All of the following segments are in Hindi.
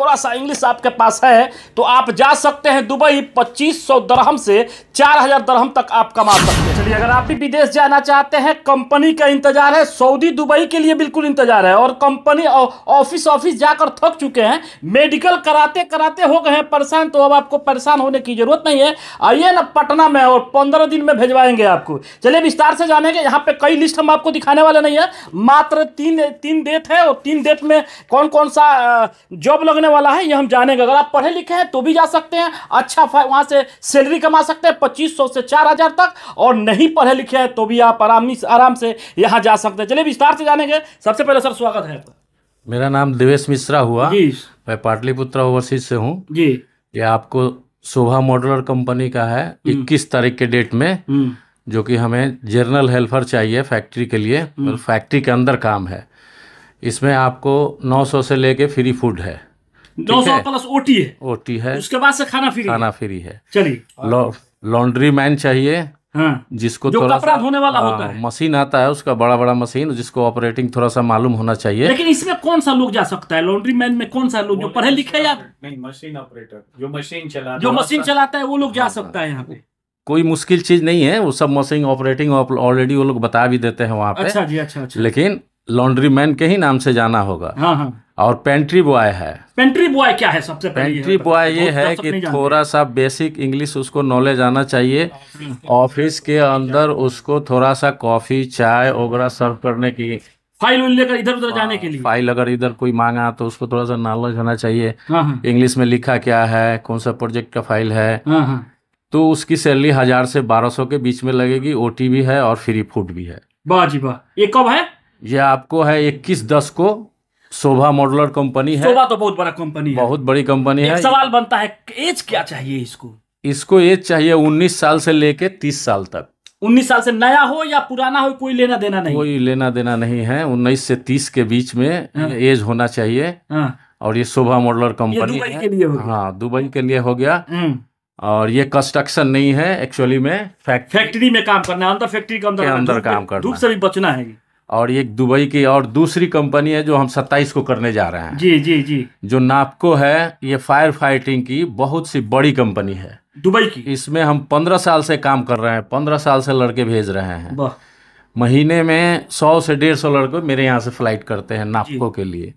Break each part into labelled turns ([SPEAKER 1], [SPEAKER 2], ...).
[SPEAKER 1] थोड़ा सा इंग्लिश आपके पास है तो आप जा सकते हैं दुबई 2500 दरहम से 4000 दरहम तक आप कमा सकते हैं चलिए अगर आप भी विदेश जाना चाहते हैं कंपनी का इंतजार है सऊदी दुबई के लिए बिल्कुल इंतजार है और कंपनी ऑफिस ऑफिस जाकर थक चुके हैं मेडिकल कराते कराते हो गए परेशान तो अब आपको परेशान होने की जरूरत नहीं है आइए ना पटना में और पंद्रह दिन में भेजवाएंगे आपको चलिए विस्तार से जानेंगे यहाँ पे कई लिस्ट हम आपको दिखाने वाले नहीं है मात्र तीन तीन डेट है और तीन डेट में कौन कौन सा जॉब लगने वाला है ये हम जानेंगे अगर आप पढ़े लिखे हैं तो भी जा सकते हैं अच्छा वहां से सैलरी कमा सकते हैं पच्चीस सौ से चार हज़ार तक और नहीं पढ़े लिखे हैं तो भी आप आराम आराम से यहाँ जा सकते हैं चलिए विस्तार से जानेंगे सबसे पहले सर स्वागत है
[SPEAKER 2] मेरा नाम देवेश मिश्रा हुआ जी मैं पाटलिपुत्र ओवरसीज से हूँ जी ये आपको शोभा मॉडलर कंपनी का है हम्म। इक्कीस तारीख के डेट में हम्म। जो कि हमें जनरल हेल्पर चाहिए फैक्ट्री के लिए और हम्म। फैक्ट्री के अंदर काम है इसमें आपको 900 से लेके फ्री फूड है नौ सौ प्लस ओटी है ओटी है उसके बाद से खाना फ्री खाना फ्री है चलिए लॉन्ड्री मैन चाहिए हाँ, जिसको जो कपड़ा धोने वाला आ, होता हाँ, है मशीन आता है उसका बड़ा बड़ा मशीन जिसको ऑपरेटिंग थोड़ा सा मालूम होना चाहिए लेकिन
[SPEAKER 1] इसमें कौन सा लोग जा सकता है लॉन्ड्री मैन में कौन सा लोग जो पढ़े लिखे या नहीं मशीन ऑपरेटर जो मशीन चला जो मशीन चलाता है वो लोग जा हाँ, सकता हाँ। है यहाँ पे
[SPEAKER 2] कोई मुश्किल चीज नहीं है वो सब मशीन ऑपरेटिंग ऑलरेडी वो लोग बता भी देते हैं वहाँ पे अच्छा जी अच्छा, अच्छा। लेकिन लॉन्ड्री मैन के ही नाम से जाना होगा हाँ हाँ और पेंट्री बॉय है
[SPEAKER 1] पेंट्री बॉय क्या है सबसे पेंट्री बॉय ये है कि
[SPEAKER 2] थोड़ा सा बेसिक इंग्लिश उसको नॉलेज आना चाहिए ऑफिस के अंदर उसको थोड़ा सा कॉफी चाय वगैरह सर्व करने की फाइल लेकर इधर उधर हाँ, जाने के लिए फाइल अगर इधर कोई मांगा तो उसको थोड़ा सा नॉलेज होना चाहिए इंग्लिश हाँ, हाँ। में लिखा क्या है कौन सा प्रोजेक्ट का फाइल है तो उसकी सैलरी हजार से बारह सौ के बीच में लगेगी ओटी भी है और फ्री फूड भी है वाह जी वाह ये कब है ये आपको है इक्कीस दस को शोभा मॉडलर कंपनी है शोभा तो बहुत बड़ा कंपनी है बहुत बड़ी कंपनी है सवाल
[SPEAKER 1] बनता है एज क्या चाहिए इसको
[SPEAKER 2] इसको एज चाहिए उन्नीस साल से लेके तीस साल तक
[SPEAKER 1] उन्नीस साल से नया हो या पुराना हो कोई लेना देना नहीं कोई
[SPEAKER 2] लेना देना नहीं है उन्नीस से तीस के बीच में हाँ। एज होना चाहिए हाँ। और ये शोभा मॉडलर कंपनी के लिए हाँ दुबई के लिए हो गया हम्म। और ये कंस्ट्रक्शन नहीं है एक्चुअली में फैक्ट्री में काम करना है अंदर फैक्ट्री के अंदर काम करना धूप से भी बचना है और एक दुबई की और दूसरी कंपनी है जो हम 27 को करने जा रहे हैं जी जी जी जो नापको है ये फायर फाइटिंग की बहुत सी बड़ी कंपनी है दुबई की इसमें हम 15 साल से काम कर रहे हैं 15 साल से लड़के भेज रहे हैं महीने में 100 से 150 लड़के मेरे यहाँ से फ्लाइट करते हैं नापको के लिए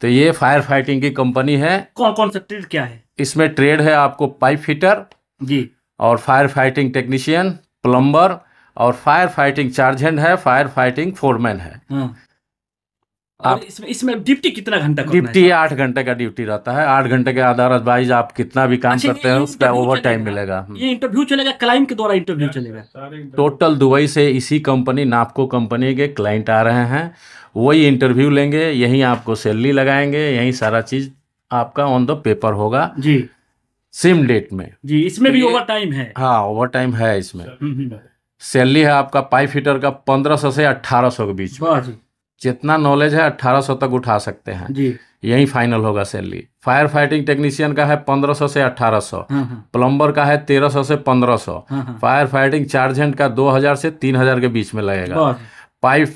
[SPEAKER 2] तो ये फायर फाइटिंग की कंपनी है कौन कौन सा ट्रेड क्या है इसमें ट्रेड है आपको पाइप फिटर जी और फायर फाइटिंग टेक्नीशियन प्लम्बर और फायर फाइटिंग चार्जेंट है फायर फाइटिंग फोरमैन है हाँ। आप
[SPEAKER 1] इसमें इसमें ड्यूटी कितना घंटा ड्यूटी आठ
[SPEAKER 2] घंटे का ड्यूटी रहता है आठ घंटे के आधार वाइज आप कितना भी काम अच्छा, करते हैं उसका ओवर टाइम मिलेगा
[SPEAKER 1] ये इंटरव्यू चलेगा क्लाइम के द्वारा इंटरव्यू चलेगा
[SPEAKER 2] टोटल दुबई से इसी कंपनी नापको कंपनी के क्लाइंट आ रहे हैं वही इंटरव्यू लेंगे यही आपको सैलरी लगाएंगे यही सारा चीज आपका ऑन द पेपर होगा जी सेम डेट में जी इसमें भी ओवर तो टाइम है हाँ ओवर टाइम है इसमें हम्म, हम्म। सैलरी है आपका पाइप हीटर का पंद्रह सौ से अट्ठारह सौ के बीच जितना नॉलेज है अट्ठारह सौ तक उठा सकते हैं जी यही फाइनल होगा सैलरी फायर फाइटिंग टेक्नीशियन का है पंद्रह सौ से अठारह सौ प्लम्बर हाँ, हाँ। का है तेरह सौ से पंद्रह सौ फायर फाइटिंग चार्जेंट का दो हजार से तीन हजार के बीच में लगेगा पाइप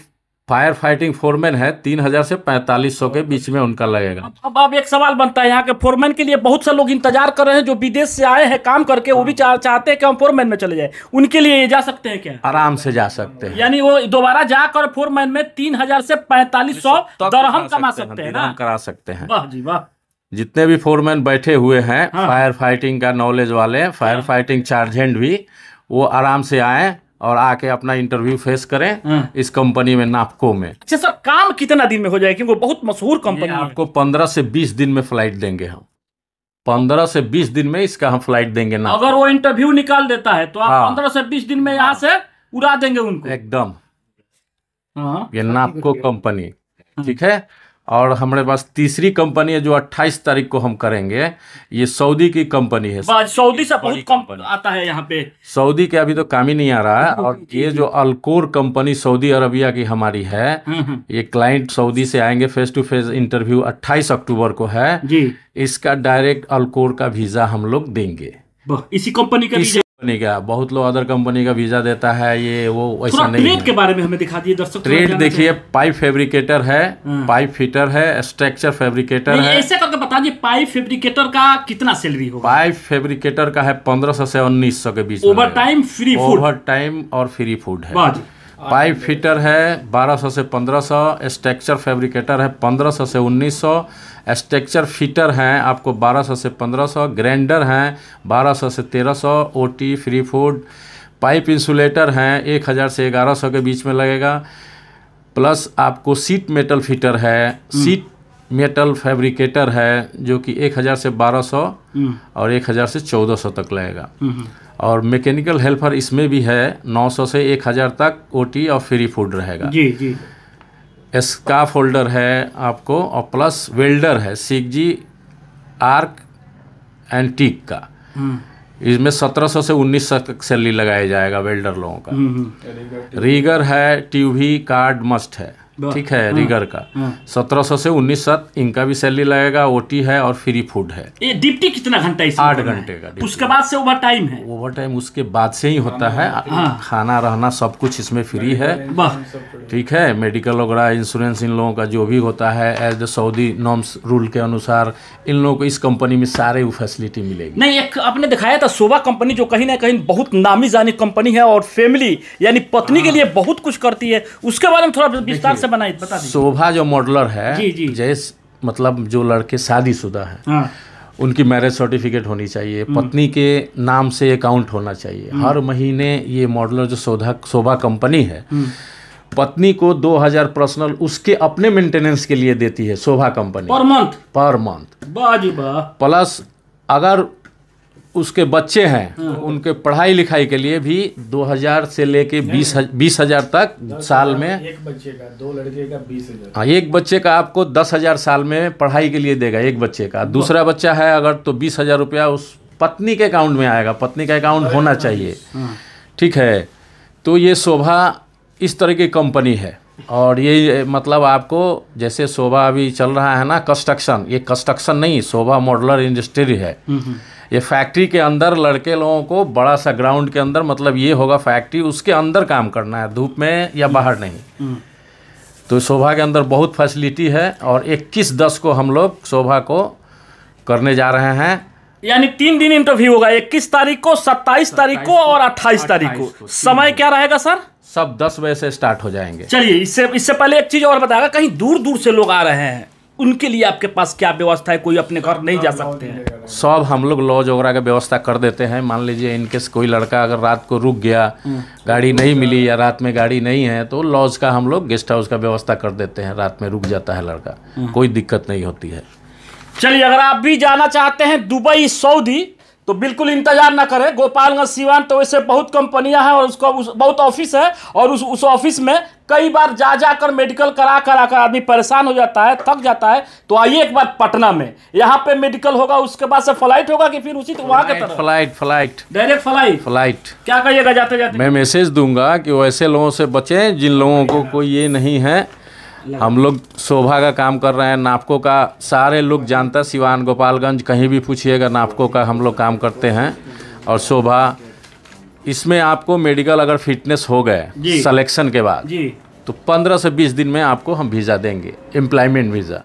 [SPEAKER 2] फायर फाइटिंग फोरमैन है तीन हजार से पैंतालीस सौ के बीच में उनका लगेगा
[SPEAKER 1] अब अब एक सवाल बनता है यहाँ के फोरमैन के लिए बहुत से लोग इंतजार कर रहे हैं जो विदेश से आए हैं काम करके वो भी हाँ। चाह, चाहते हैं कि हम फोरमैन में चले जाए उनके लिए ये जा सकते हैं क्या
[SPEAKER 2] आराम से जा सकते हैं
[SPEAKER 1] यानी वो दोबारा जाकर फोरमैन में तीन हजार से पैंतालीस सौ दरहम कमा सकते हैं हाँ, करा सकते हैं
[SPEAKER 2] जितने भी फोरमैन बैठे हुए हैं हाँ। फायर फाइटिंग का नॉलेज वाले फायर फाइटिंग चार्जेंट भी वो आराम से आए और आके अपना इंटरव्यू फेस करें हाँ। इस कंपनी में नापको में अच्छा
[SPEAKER 1] सर काम कितना दिन में हो जाएगा क्योंकि बहुत मशहूर कंपनी
[SPEAKER 2] आपको पंद्रह से बीस दिन में फ्लाइट देंगे हम पंद्रह से बीस दिन में इसका हम फ्लाइट देंगे ना अगर
[SPEAKER 1] वो इंटरव्यू निकाल देता है तो आप हाँ। पंद्रह से बीस दिन में यहाँ से
[SPEAKER 2] उड़ा देंगे उनको एकदम हाँ। ये नापको कंपनी हाँ। ठीक है और हमारे पास तीसरी कंपनी है जो 28 तारीख को हम करेंगे ये सऊदी की कंपनी है
[SPEAKER 1] सऊदी से बहुत कम आता है यहाँ पे
[SPEAKER 2] सऊदी के अभी तो काम ही नहीं आ रहा है और ये जो अलकोर कंपनी सऊदी अरबिया की हमारी है हम्म, हम्म। ये क्लाइंट सऊदी से आएंगे फेस टू फेस इंटरव्यू अट्ठाईस अक्टूबर को है जी इसका डायरेक्ट अलकोर का वीजा हम लोग देंगे इसी कंपनी का इसी कंपनी का बहुत लोग अदर कंपनी का वीजा देता है ये वो ऐसा नहीं ट्रेड
[SPEAKER 1] के बारे में हमें दिखा दिए दर्शक ट्रेड देखिए
[SPEAKER 2] पाइप फैब्रिकेटर है पाइप हाँ। फिटर है स्ट्रक्चर फैब्रिकेटर है
[SPEAKER 1] ऐसे करके बता दिए पाइप फैब्रिकेटर का कितना सैलरी होगा
[SPEAKER 2] पाइप फैब्रिकेटर का है पंद्रह सौ से उन्नीस सौ के बीच over time free over time और फ्री फूड है पाइप फिटर है 1200 से 1500 स्ट्रक्चर फैब्रिकेटर है 1500 से 1900 स्ट्रक्चर फिटर हैं आपको 1200 से 1500 ग्रैंडर हैं 1200 से 1300 OT free food pipe insulator हैं 1000 से 1100 के बीच में लगेगा प्लस आपको सीट मेटल फिटर है सीट मेटल फैब्रिकेटर है जो कि 1000 से 1200 हम्म। और 1000 से 1400 तक लगेगा हम्म, हम्म। और मैकेनिकल हेल्पर इसमें भी है 900 से 1000 तक ओटी और फ्री फूड रहेगा जी जी स्काफ होल्डर है आपको और प्लस वेल्डर है six G arc and TIG का हम्म। इसमें 1700 से 1900 तक सैलरी लगाया जाएगा वेल्डर लोगों का रीगर हम्म, हम्म। है ट्यूबी कार्ड मस्ट है ठीक है रिगर हम्म। का हम्म। सत्रह सौ से उन्नीस सात इनका भी सैलरी लगेगा ओटी है और फ्री फूड है
[SPEAKER 1] ये डिप्टी कितना घंटा आठ घंटे
[SPEAKER 2] का उसके बाद से ओवर टाइम है ओवर टाइम उसके बाद से ही होता है खाना रहना हाँ। सब कुछ इसमें फ्री है ठीक है मेडिकल वगैरह इंश्योरेंस इन लोगों का जो भी होता है as the Saudi norms rule के अनुसार इन लोगों को इस कंपनी में सारे फैसिलिटी मिलेगी
[SPEAKER 1] नहीं एक आपने दिखाया था सोवा कंपनी जो कहीं ना कहीं बहुत नामी जानी कंपनी है और फैमिली यानी पत्नी के हाँ। लिए बहुत कुछ करती है उसके बारे में थोड़ा विस्तार कैसे बनाई बता दीजिए
[SPEAKER 2] शोभा जो मॉडलर है जी जी जैस मतलब जो लड़के शादीशुदा हैं हाँ। उनकी मैरिज सर्टिफिकेट होनी चाहिए हम्म। पत्नी के नाम से अकाउंट होना चाहिए हम्म। हर महीने ये मॉडलर जो शोधा शोभा कंपनी है हम्म। पत्नी को 2000 पर्सनल उसके अपने मेंटेनेंस के लिए देती है Sobha company per month per month बाजी बा प्लस अगर उसके बच्चे हैं हाँ। तो उनके पढ़ाई लिखाई के लिए भी 2000 से लेके बीस बीस हजार तक साल में एक बच्चे का दो लड़के का बीस हजार हाँ एक बच्चे का आपको दस हजार साल में पढ़ाई के लिए देगा एक बच्चे का दूसरा हाँ। बच्चा है अगर तो बीस हजार रुपया उस पत्नी के अकाउंट में आएगा पत्नी का अकाउंट होना हाँ। चाहिए ठीक है तो ये शोभा इस तरह की कंपनी है और ये मतलब आपको जैसे शोभा अभी चल रहा है ना कंस्ट्रक्शन ये कंस्ट्रक्शन नहीं शोभा मॉडलर इंडस्ट्री है हम्म, हम्म। ये फैक्ट्री के अंदर लड़के लोगों को बड़ा सा ग्राउंड के अंदर मतलब ये होगा फैक्ट्री उसके अंदर काम करना है धूप में या हम्म। बाहर नहीं हम्म। तो शोभा के अंदर बहुत फैसिलिटी है और 21 दस को हम लोग शोभा को करने जा रहे हैं
[SPEAKER 1] यानी तीन दिन इंटरव्यू होगा इक्कीस तारीख को सत्ताईस तारीख को और अट्ठाईस तारीख को समय क्या रहेगा सर
[SPEAKER 2] सब दस बजे से स्टार्ट हो जाएंगे
[SPEAKER 1] चलिए इससे इससे पहले एक चीज और बताएगा कहीं दूर दूर से लोग आ रहे हैं उनके लिए आपके पास क्या व्यवस्था है कोई अपने घर नहीं जा सकते हैं
[SPEAKER 2] सब हम लोग लॉज वगैरह का व्यवस्था कर देते हैं मान लीजिए इनकेस कोई लड़का अगर रात को रुक गया हम्म। गाड़ी नहीं मिली या रात में गाड़ी नहीं है तो लॉज का हम लोग गेस्ट हाउस का व्यवस्था कर देते हैं रात में रुक जाता है लड़का हम्म। कोई दिक्कत नहीं होती है
[SPEAKER 1] चलिए अगर आप भी जाना चाहते हैं दुबई सऊदी तो बिल्कुल इंतजार ना करें गोपालगंज सिवान तो वैसे बहुत कंपनियां हैं और उसको उस बहुत ऑफिस है और उस उस ऑफिस में कई बार जा जाकर मेडिकल करा करा कर आदमी परेशान हो जाता है थक जाता है तो आइए एक बार पटना में यहाँ पे मेडिकल होगा उसके बाद से फ्लाइट होगा कि फिर उसी तो वहाँ का
[SPEAKER 2] flight flight direct flight flight
[SPEAKER 1] क्या कहिएगा जाते जाते
[SPEAKER 2] मैं मैसेज दूंगा कि वैसे लोगों से बचें जिन लोगों को कोई ये नहीं है हम लोग शोभा का काम कर रहे हैं नापको का सारे लोग जानता सिवान गोपालगंज कहीं भी पूछिएगा नापको का हम लोग काम करते हैं और शोभा इसमें आपको मेडिकल अगर फिटनेस हो गए सलेक्शन के बाद तो पंद्रह से बीस दिन में आपको हम वीज़ा देंगे एम्प्लॉयमेंट वीज़ा